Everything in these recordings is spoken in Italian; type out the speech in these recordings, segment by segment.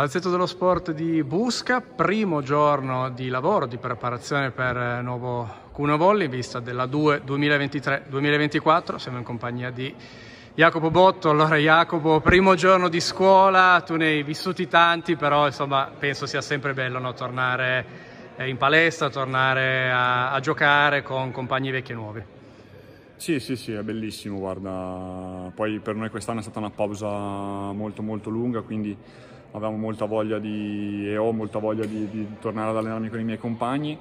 Palazzetto dello Sport di Busca, primo giorno di lavoro, di preparazione per il eh, nuovo Cuno Volley in vista della 2 2023-2024. Siamo in compagnia di Jacopo Botto. Allora Jacopo, primo giorno di scuola, tu ne hai vissuti tanti, però insomma penso sia sempre bello no? tornare eh, in palestra, tornare a, a giocare con compagni vecchi e nuovi. Sì, sì, sì, è bellissimo, guarda. Poi per noi quest'anno è stata una pausa molto molto lunga, quindi avevamo molta voglia di, e ho molta voglia di, di tornare ad allenarmi con i miei compagni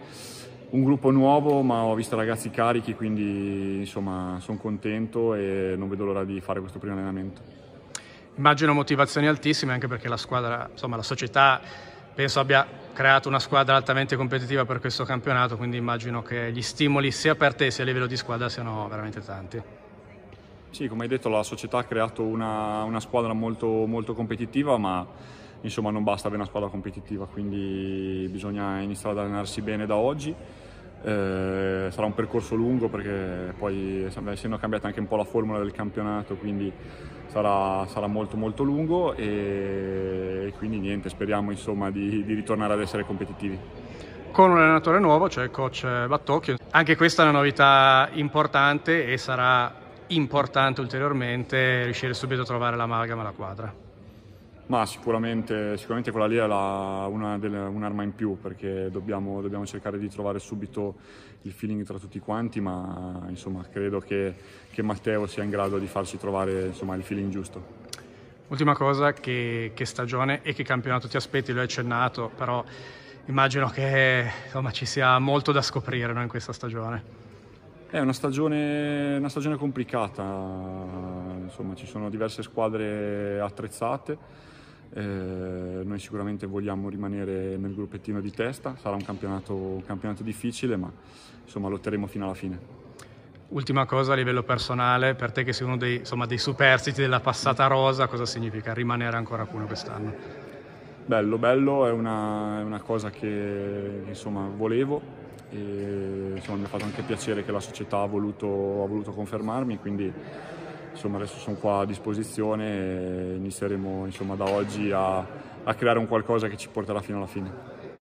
un gruppo nuovo ma ho visto ragazzi carichi quindi insomma sono contento e non vedo l'ora di fare questo primo allenamento. Immagino motivazioni altissime anche perché la squadra, insomma la società penso abbia creato una squadra altamente competitiva per questo campionato quindi immagino che gli stimoli sia per te sia a livello di squadra siano veramente tanti. Sì, come hai detto la società ha creato una, una squadra molto, molto, competitiva, ma insomma non basta avere una squadra competitiva, quindi bisogna iniziare ad allenarsi bene da oggi. Eh, sarà un percorso lungo perché poi essendo cambiata anche un po' la formula del campionato, quindi sarà, sarà molto molto lungo e, e quindi niente, speriamo insomma, di, di ritornare ad essere competitivi con un allenatore nuovo, cioè il coach Battocchio. Anche questa è una novità importante e sarà importante ulteriormente riuscire subito a trovare l'amalgama, la quadra. Ma sicuramente, sicuramente quella lì è la, una delle, un'arma in più perché dobbiamo, dobbiamo, cercare di trovare subito il feeling tra tutti quanti, ma insomma, credo che, che, Matteo sia in grado di farci trovare insomma, il feeling giusto. Ultima cosa, che, che, stagione e che campionato ti aspetti? L'ho accennato, però immagino che insomma, ci sia molto da scoprire no, in questa stagione. È una stagione, una stagione complicata, insomma ci sono diverse squadre attrezzate, eh, noi sicuramente vogliamo rimanere nel gruppettino di testa, sarà un campionato, un campionato difficile ma insomma lotteremo fino alla fine. Ultima cosa a livello personale, per te che sei uno dei, insomma, dei superstiti della passata rosa, cosa significa rimanere ancora a Cuneo quest'anno? Bello, bello, è una, è una cosa che insomma, volevo, e insomma, mi ha fatto anche piacere che la società ha voluto, ha voluto confermarmi, quindi insomma, adesso sono qua a disposizione e inizieremo insomma, da oggi a, a creare un qualcosa che ci porterà fino alla fine.